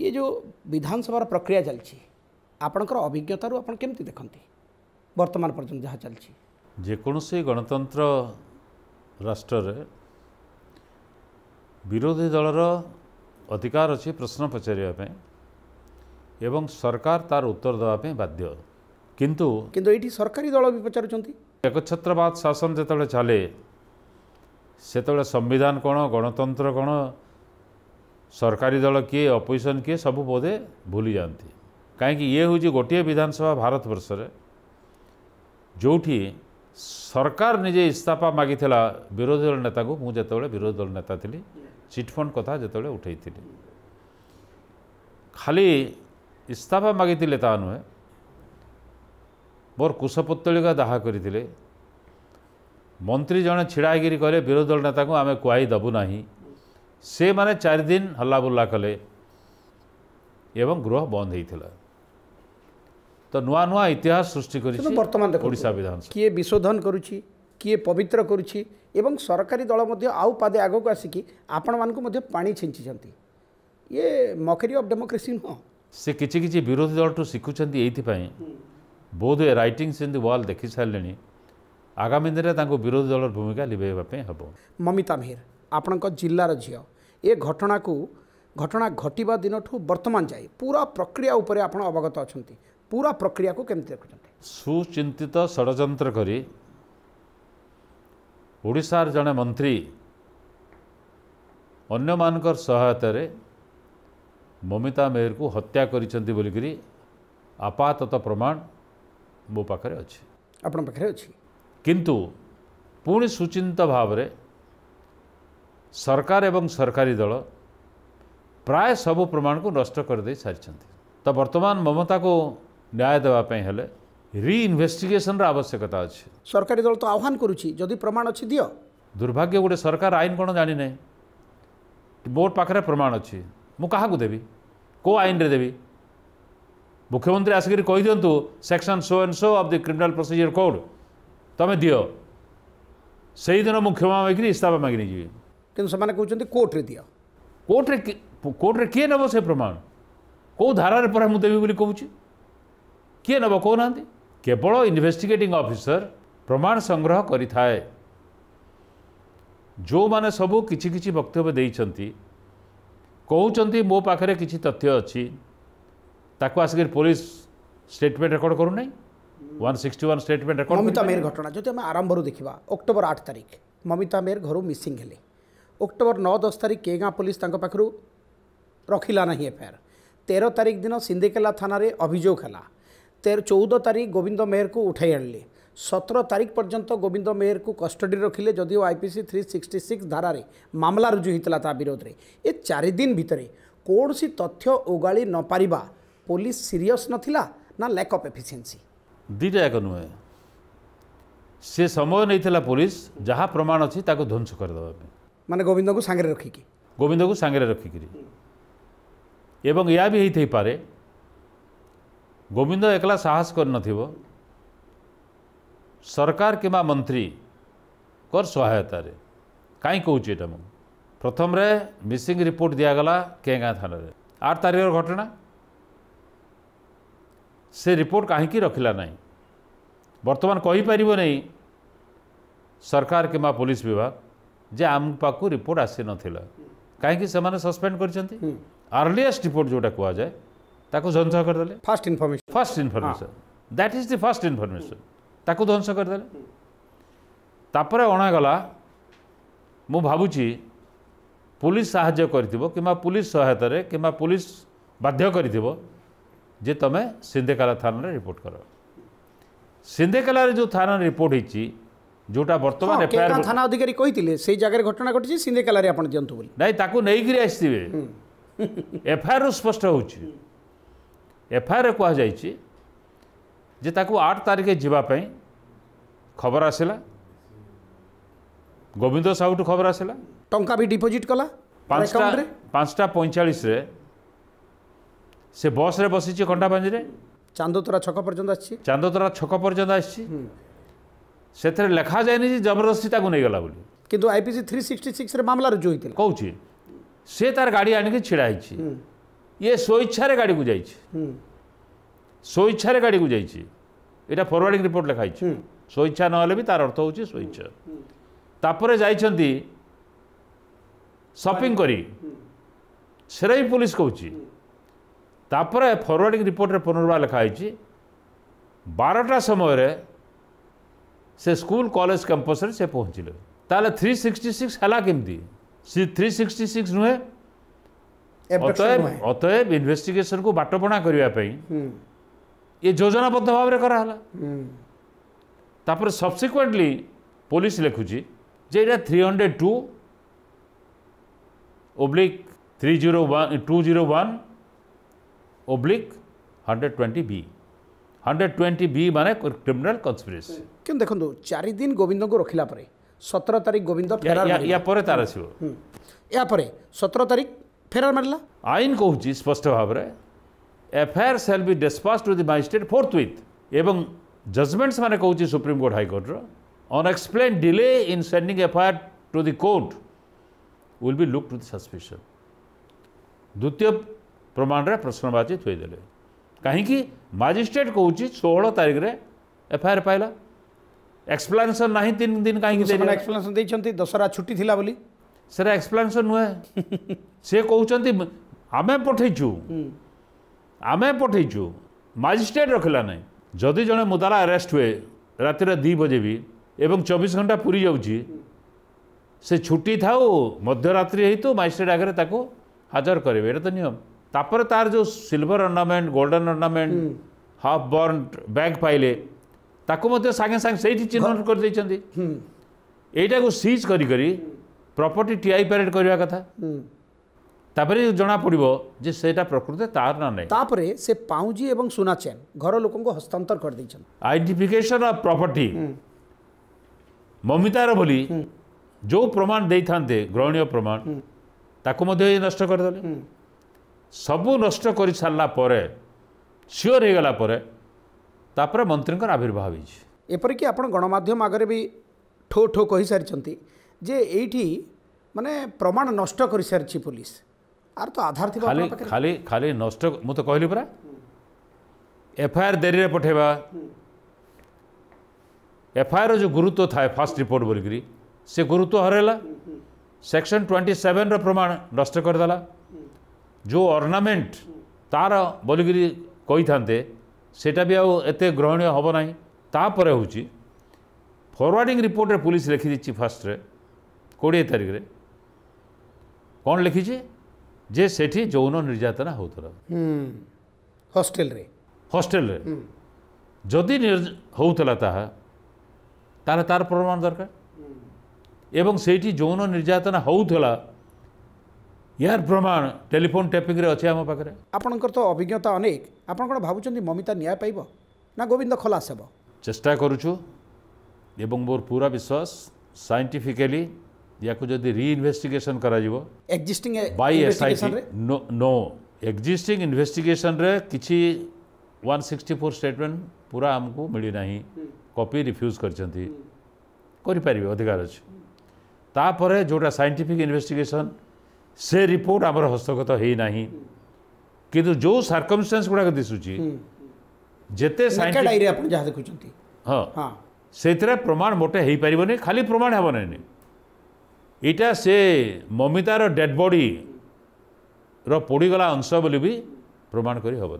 ଇଏ ଯେଉଁ ବିଧାନସଭାର ପ୍ରକ୍ରିୟା ଚାଲିଛି ଆପଣଙ୍କର ଅଭିଜ୍ଞତାରୁ ଆପଣ କେମିତି ଦେଖନ୍ତି ବର୍ତ୍ତମାନ ପର୍ଯ୍ୟନ୍ତ ଯାହା ଚାଲିଛି ଯେକୌଣସି ଗଣତନ୍ତ୍ର ରାଷ୍ଟ୍ରରେ ବିରୋଧୀ ଦଳର ଅଧିକାର ଅଛି ପ୍ରଶ୍ନ ପଚାରିବା ପାଇଁ ଏବଂ ସରକାର ତାର ଉତ୍ତର ଦେବା ପାଇଁ ବାଧ୍ୟ କିନ୍ତୁ କିନ୍ତୁ ଏଇଠି ସରକାରୀ ଦଳ ବି ପଚାରୁଛନ୍ତି ଏକଛତ୍ରବାଦ ଶାସନ ଯେତେବେଳେ ଚାଲେ ସେତେବେଳେ ସମ୍ବିଧାନ କ'ଣ ଗଣତନ୍ତ୍ର କ'ଣ सरकारी दल किए अपोजिशन किए सब बोधे भूली जाती कहीं ये हूँ गोटे विधानसभा भारत बर्षर जो सरकार निजे इस्ताफा मागिता विरोधी दल नेता मुझे विरोधी दल नेता चिटफंड कथा जो उठे थी खाली इस्ताफा मागि ता नुहे मोर कुशपुतलिका दाह कर मंत्री जड़े ढाई कह विरोधी दल नेता आम कई दबू ना ही। ସେମାନେ ଚାରିଦିନ ହଲ୍ଲାବୁଲ୍ଲା କଲେ ଏବଂ ଗୃହ ବନ୍ଦ ହେଇଥିଲା ତ ନୂଆ ନୂଆ ଇତିହାସ ସୃଷ୍ଟି କରିଛି ବର୍ତ୍ତମାନ ଓଡ଼ିଶା ବିଧାନସଭା କିଏ ବିଶୋଧନ କରୁଛି କିଏ ପବିତ୍ର କରୁଛି ଏବଂ ସରକାରୀ ଦଳ ମଧ୍ୟ ଆଉ ପାଦେ ଆଗକୁ ଆସିକି ଆପଣମାନଙ୍କୁ ମଧ୍ୟ ପାଣି ଛିଞ୍ଚିଛନ୍ତି ଇଏ ମକେରି ଅଫ୍ ଡେମୋକ୍ରେସି ନୁହଁ ସେ କିଛି କିଛି ବିରୋଧୀ ଦଳଠୁ ଶିଖୁଛନ୍ତି ଏଇଥିପାଇଁ ବୋଧ ଏ ରାଇଟିଂସ୍ ଇନ୍ ଦି ୱାଲ୍ ଦେଖିସାରିଲେଣି ଆଗାମୀ ଦିନରେ ତାଙ୍କୁ ବିରୋଧୀ ଦଳର ଭୂମିକା ଲିଭାଇବା ପାଇଁ ହେବ ମମିତା ମେହେର ଆପଣଙ୍କ ଜିଲ୍ଲାର ଝିଅ ଏ ଘଟଣାକୁ ଘଟଣା ଘଟିବା ଦିନଠୁ ବର୍ତ୍ତମାନ ଯାଏ ପୁରା ପ୍ରକ୍ରିୟା ଉପରେ ଆପଣ ଅବଗତ ଅଛନ୍ତି ପୁରା ପ୍ରକ୍ରିୟାକୁ କେମିତି ଦେଖୁଛନ୍ତି ସୁଚିନ୍ତିତ ଷଡ଼ଯନ୍ତ୍ର କରି ଓଡ଼ିଶାର ଜଣେ ମନ୍ତ୍ରୀ ଅନ୍ୟମାନଙ୍କର ସହାୟତାରେ ମମିତା ମେହେରକୁ ହତ୍ୟା କରିଛନ୍ତି ବୋଲିକରି ଆପାତତଃ ପ୍ରମାଣ ମୋ ପାଖରେ ଅଛି ଆପଣଙ୍କ ପାଖରେ ଅଛି କିନ୍ତୁ ପୁଣି ସୁଚିନ୍ତ ଭାବରେ ସରକାର ଏବଂ ସରକାରୀ ଦଳ ପ୍ରାୟ ସବୁ ପ୍ରମାଣକୁ ନଷ୍ଟ କରିଦେଇ ସାରିଛନ୍ତି ତ ବର୍ତ୍ତମାନ ମମତାକୁ ନ୍ୟାୟ ଦେବା ପାଇଁ ହେଲେ ରିଇନଭେଷ୍ଟିଗେସନର ଆବଶ୍ୟକତା ଅଛି ସରକାରୀ ଦଳ ତ ଆହ୍ୱାନ କରୁଛି ଯଦି ପ୍ରମାଣ ଅଛି ଦିଅ ଦୁର୍ଭାଗ୍ୟ ଗୋଟେ ସରକାର ଆଇନ କ'ଣ ଜାଣିନାହିଁ ମୋ ପାଖରେ ପ୍ରମାଣ ଅଛି ମୁଁ କାହାକୁ ଦେବି କେଉଁ ଆଇନରେ ଦେବି ମୁଖ୍ୟମନ୍ତ୍ରୀ ଆସିକରି କହିଦିଅନ୍ତୁ section so and so of the criminal procedure code ତୁମେ ଦିଅ ସେଇଦିନ ମୁଁ କ୍ଷମା ମାଗିକି ଇସ୍ତଫା ମାଗି ନେଇଯିବି किसने कहते कोर्टे दि कोर्टे कोर्टे किए नब से प्रमाण कौ धारा पूरा मुझे देवी कहूँ किए नब कौना केवल इनभेस्टिगेट अफिसर प्रमाण संग्रह करें जो मैंने सब कि वक्तव्य कहते मो पाखे कि तथ्य अच्छी आसिक पुलिस स्टेटमेंट रेकर्ड कर ममिता मेहर घटना जो आरंभ देखा अक्टोबर आठ तारीख ममिता मेहर घर मिसिंग है ଅକ୍ଟୋବର ନଅ ଦଶ ତାରିଖ କେଗାଁ ପୋଲିସ ତାଙ୍କ ପାଖରୁ ରଖିଲା ନାହିଁ ଏଫ୍ଆଇଆର୍ ତେର ତାରିଖ ଦିନ ସିନ୍ଦିକେଲା ଥାନାରେ ଅଭିଯୋଗ ହେଲା ଚଉଦ ତାରିଖ ଗୋବିନ୍ଦ ମେହେରକୁ ଉଠାଇ ଆଣିଲେ ସତର ତାରିଖ ପର୍ଯ୍ୟନ୍ତ ଗୋବିନ୍ଦ ମେହେରକୁ କଷ୍ଟଡ଼ିରେ ରଖିଲେ ଯଦିଓ ଆଇପିସି ଥ୍ରୀ ସିକ୍ସଟି ସିକ୍ସ ଧାରାରେ ମାମଲା ରୁଜୁ ହୋଇଥିଲା ତା ବିରୋଧରେ ଏ ଚାରିଦିନ ଭିତରେ କୌଣସି ତଥ୍ୟ ଓଗାଳି ନ ପାରିବା ପୋଲିସ ସିରିୟସ୍ ନଥିଲା ନା ଲ୍ୟାକ୍ ଅଫ୍ ଏଫିସିଏନ୍ସି ଦୁଇଟା ଏକ ନୁହେଁ ସେ ସମୟ ନେଇଥିଲା ପୋଲିସ ଯାହା ପ୍ରମାଣ ଅଛି ତାକୁ ଧ୍ୱଂସ କରିଦେବା ପାଇଁ মানে গোবিন্দকে সাংরে রক্ষিকি গোবিন্দকে সাংরে রক্ষিকি এবং ইয়া বি হইতে পারে গোবিন্দ একলা সাহস করে নথিব সরকার কিংবা মন্ত্রী কর সহায়তার কাই কৌছি এটা মু প্রথমে মিসিং রিপোর্ট কে গাঁ থানার আট তারিখের ঘটনা সে রিপোর্ট কাহিকি রখিলা নাই বর্তমান কহিপারিব নাই সরকার কিংবা পুলিশ বিভাগ ଯେ ଆମ ପାଖକୁ ରିପୋର୍ଟ ଆସିନଥିଲା କାହିଁକି ସେମାନେ ସସ୍ପେଣ୍ଡ କରିଛନ୍ତି ଆର୍ଲିଏଷ୍ଟ ରିପୋର୍ଟ ଯେଉଁଟା କୁହାଯାଏ ତାକୁ ଧ୍ୱଂସ କରିଦେଲେ first information first information that is the first information ତାକୁ ଧ୍ୱଂସ କରିଦେଲେ ତାପରେ ଅଣାଗଲା ମୁଁ ଭାବୁଛି ପୁଲିସ ସାହାଯ୍ୟ କରିଥିବ କିମ୍ବା ପୁଲିସ ସହାୟତାରେ କିମ୍ବା ପୁଲିସ ବାଧ୍ୟ କରିଥିବ ଯେ ତୁମେ ସିନ୍ଦେକାଲା ଥାନାରେ ରିପୋର୍ଟ କର ସିନ୍ଦେକାଲାରେ ଯେଉଁ ଥାନାରେ ରିପୋର୍ଟ ହେଇଛି ଯେଉଁଟା ବର୍ତ୍ତମାନ ଏଫଆଇଆର ଥାନା ଅଧିକାରୀ କହିଥିଲେ ସେଇ ଜାଗାରେ ଘଟଣା ଘଟିଛି ସିନ୍ଦେକାଲାରେ ଆପଣ ଦିଅନ୍ତୁ ବୋଲି ନାଇଁ ତାକୁ ନେଇକିରି ଆସିଥିବେ ଏଫଆଇଆରରୁ ସ୍ପଷ୍ଟ ହେଉଛି ଏଫଆଇଆରରେ କୁହାଯାଇଛି ଯେ ତାକୁ ଆଠ ତାରିଖ ଯିବା ପାଇଁ ଖବର ଆସିଲା ଗୋବିନ୍ଦ ସାହୁଠୁ ଖବର ଆସିଲା ଟଙ୍କା ବି ଡିପୋଜିଟ୍ କଲା ପାଞ୍ଚଟା ପାଞ୍ଚଟା ପଇଁଚାଳିଶରେ ସେ ବସ୍ରେ ବସିଛି କଣ୍ଟାବାଞ୍ଜିରେ ଚାନ୍ଦତରା ଛକ ପର୍ଯ୍ୟନ୍ତ ଆସିଛି ଚାନ୍ଦତରା ଛକ ପର୍ଯ୍ୟନ୍ତ ଆସିଛି ସେଥିରେ ଲେଖାଯାଏନି ଯେ ଜବରଦସ୍ତି ତାକୁ ନେଇଗଲା ବୋଲି କିନ୍ତୁ ଆଇପିସି ଥ୍ରୀ ସିକ୍ସଟି ସିକ୍ସରେ ମାମଲା ରୁଜୁ ହୋଇଥିଲା କହୁଛି ସେ ତାର ଗାଡ଼ି ଆଣିକି ଛିଡ଼ା ହେଇଛି ଇଏ ସ୍ୱଇଚ୍ଛାରେ ଗାଡ଼ିକୁ ଯାଇଛି ସ୍ୱଇଚ୍ଛାରେ ଗାଡ଼ିକୁ ଯାଇଛି ଏଇଟା ଫରୱାର୍ଡ଼ିଂ ରିପୋର୍ଟ ଲେଖା ସ୍ୱଇଚ୍ଛା ନହେଲେ ବି ତାର ଅର୍ଥ ହେଉଛି ସ୍ୱଇଚ୍ଛା ତାପରେ ଯାଇଛନ୍ତି ସପିଂ କରି ସେଟା ବି ପୋଲିସ କହୁଛି ତାପରେ ଫରୱାର୍ଡ଼ିଂ ରିପୋର୍ଟରେ ପୁନର୍ବାର ଲେଖା ହେଇଛି ବାରଟା ସମୟରେ ସେ ସ୍କୁଲ କଲେଜ କ୍ୟାମ୍ପସରେ ସେ ପହଞ୍ଚିଲେ ତାହେଲେ ଥ୍ରୀ ସିକ୍ସଟି ସିକ୍ସ ହେଲା କେମିତି ସେ ଥ୍ରୀ ସିକ୍ସଟି ସିକ୍ସ ନୁହେଁ ଅତଏବ ଅତଏବ ଇନଭେଷ୍ଟିଗେସନକୁ ବାଟପଣା କରିବା ପାଇଁ ଏ ଯୋଜନାବଦ୍ଧ ଭାବରେ କରାହେଲା ତାପରେ ସବସିକ୍ୱେଣ୍ଟଲି ପୋଲିସ ଲେଖୁଛି ଯେ ଏଇଟା three hundred two oblique three zero one two zero one oblique hundred twenty B hundred twenty B माने क्रिमिनल कन्स्पिरेसी କିନ୍ତୁ ଦେଖନ୍ତୁ ଚାରି ଦିନ ଗୋବିନ୍ଦଙ୍କୁ ରଖିଲା ପରେ ସତର ତାରିଖ ଗୋବିନ୍ଦ ୟା ପରେ ତାର ଆସିବ ଏହା ପରେ ସତର ତାରିଖ ଫେରାର ମାରିଲା ଆଇନ କହୁଛି ସ୍ପଷ୍ଟ ଭାବରେ FIR shall be dispatched to the magistrate forthwith ଏବଂ ଜଜମେଣ୍ଟସ୍ ମାନେ କହୁଛି ସୁପ୍ରିମକୋର୍ଟ ହାଇକୋର୍ଟର unexplained delay in sending FIR to the court will be look to the suspicion ଦ୍ୱିତୀୟ ପ୍ରମାଣରେ ପ୍ରଶ୍ନବାଚୀ ଥୋଇଦେଲେ कहीं मजिस्ट्रेट कौच षोह तारीख में एफआईआर पाइला एक्सप्लेनेसन ना तीन दिन कहीं एक्सप्लेनेसन तो दे दशहरा छुट्टी थी सर एक्सप्लेनेसन नुहे से कहते आम पठे आम पठेचु मजिस्ट्रेट रखला ना जदि जो मुदाला अरेस्ट हुए रात दी बजे भी एवं चौबीस घंटा पूरी जा से छुट्टी था मध्यरात्रि हेतु मजिस्ट्रेट आगे हाजर करेंगे ये तो निम ତାପରେ ତାର ଯେଉଁ silver ornament golden ornament half burn bag ପାଇଲେ ତାକୁ ମଧ୍ୟ ସାଙ୍ଗେ ସାଙ୍ଗେ ସେଇଠି ଚିହ୍ନଟ କରିଦେଇଛନ୍ତି ଏଇଟାକୁ ସିଜ୍ କରିକରି ପ୍ରପର୍ଟି ଟିଆଇ ପ୍ୟାରେଡ୍ କରିବା କଥା ତାପରେ ଜଣାପଡ଼ିବ ଯେ ସେଇଟା ପ୍ରକୃତି ତାର ନା ନାହିଁ ତାପରେ ସେ ପାଉଁଜି ଏବଂ ସୁନା ଚେନ୍ ଘର ଲୋକଙ୍କୁ ହସ୍ତାନ୍ତର କରିଦେଇଛନ୍ତି ଆଇଡେଣ୍ଟିଫିକେସନ୍ ଅଫ୍ ପ୍ରପର୍ଟି ମମିତାର ବୋଲି ଯେଉଁ ପ୍ରମାଣ ଦେଇଥାନ୍ତେ ଗ୍ରହଣୀୟ ପ୍ରମାଣ ତାକୁ ମଧ୍ୟ ନଷ୍ଟ କରିଦେଲେ ସବୁ ନଷ୍ଟ କରିସାରିଲା ପରେ ସିଓର ହୋଇଗଲା ପରେ ତାପରେ ମନ୍ତ୍ରୀଙ୍କର ଆବିର୍ଭାବ ହେଇଛି ଏପରିକି ଆପଣ ଗଣମାଧ୍ୟମ ଆଗରେ ବି ଠୋ ଠୋ କହିସାରିଛନ୍ତି ଯେ ଏଇଠି ମାନେ ପ୍ରମାଣ ନଷ୍ଟ କରିସାରିଛି ପୋଲିସ ଆର ତ ଆଧାର ଥିବା ଖାଲି ଖାଲି ନଷ୍ଟ ମୁଁ ତ କହିଲି ପରା ଏଫଆଇଆର ଦେରିରେ ପଠାଇବା ଏଫଆଇଆର ଯେଉଁ ଗୁରୁତ୍ୱ ଥାଏ ଫାଷ୍ଟ ରିପୋର୍ଟ ବୋଲିକିରି ସେ ଗୁରୁତ୍ୱ ହରାଇଲା ସେକ୍ସନ୍ ଟ୍ୱେଣ୍ଟି ସେଭେନ୍ର ପ୍ରମାଣ ନଷ୍ଟ କରିଦେଲା ଯେଉଁ ଅର୍ଣ୍ଣାମେଣ୍ଟ ତା'ର ବୋଲିକିରି କହିଥାନ୍ତେ ସେଇଟା ବି ଆଉ ଏତେ ଗ୍ରହଣୀୟ ହେବ ନାହିଁ ତାପରେ ହେଉଛି ଫରୱାର୍ଡ଼ିଂ ରିପୋର୍ଟରେ ପୋଲିସ ଲେଖିଦେଇଛି ଫାର୍ଷ୍ଟରେ କୋଡ଼ିଏ ତାରିଖରେ କ'ଣ ଲେଖିଛି ଯେ ସେଠି ଯୌନ ନିର୍ଯାତନା ହେଉଥିଲା ହଷ୍ଟେଲରେ ହଷ୍ଟେଲରେ ଯଦି ହେଉଥିଲା ତାହା ତାହେଲେ ତା'ର ପ୍ରମାଣ ଦରକାର ଏବଂ ସେଇଠି ଯୌନ ନିର୍ଯାତନା ହେଉଥିଲା यार प्रमाण टेलीफोन टेपिंग अच्छे आम पाखे आपणकर तो अभिज्ञता अनेक आप कौन ममिता न्याय पाइब ना गोविंद खलास हे चेष्टा करुचु एवं मोर पूरा विश्वास साइंटिफिकली या को जदि रिइन्वेस्टिगेशन करा जीवो existing by SIT no no existing investigation रे किछि 164 स्टेटमेंट पूरा हमको मिली नाही कॉपी रिफ्यूज करचंती हम्म। करि परिबे अधिकार अछि तापर जोटा साइंटिफिक इन्वेस्टिगेशन ସେ ରିପୋର୍ଟ ଆମର ହସ୍ତଗତ ହେଇନାହିଁ କିନ୍ତୁ ଯେଉଁ ସର୍କମଷ୍ଟାନ୍ସ ଗୁଡ଼ାକ ଦିଶୁଛି ଯେତେ ଡାଇରୀ ଆପଣ ଯାହା ଦେଖୁଛନ୍ତି ହଁ ସେଥିରେ ପ୍ରମାଣ ମୋଟେ ହେଇପାରିବନି ଖାଲି ପ୍ରମାଣ ହେବ ନାହିଁ ଏଇଟା ସେ ମମିତାର ଡେଡ୍ ବଡ଼ିର ପୋଡ଼ିଗଲା ଅଂଶ ବୋଲି ବି ପ୍ରମାଣ କରି ହେବ